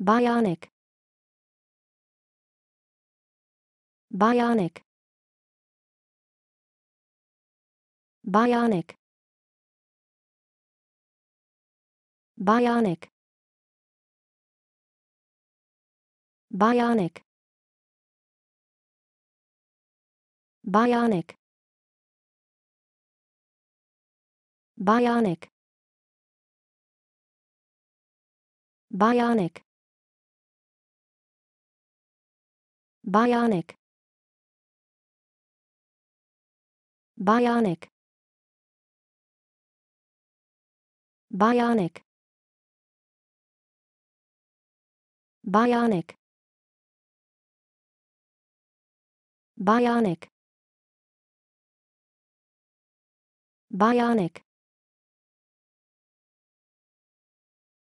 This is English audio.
Bionic. Bionic. Bionic. Bionic. Bionic. Bionic. Bionic. Bionic. Bionic. Bionic. Bionic. Bionic. Bionic. Bionic.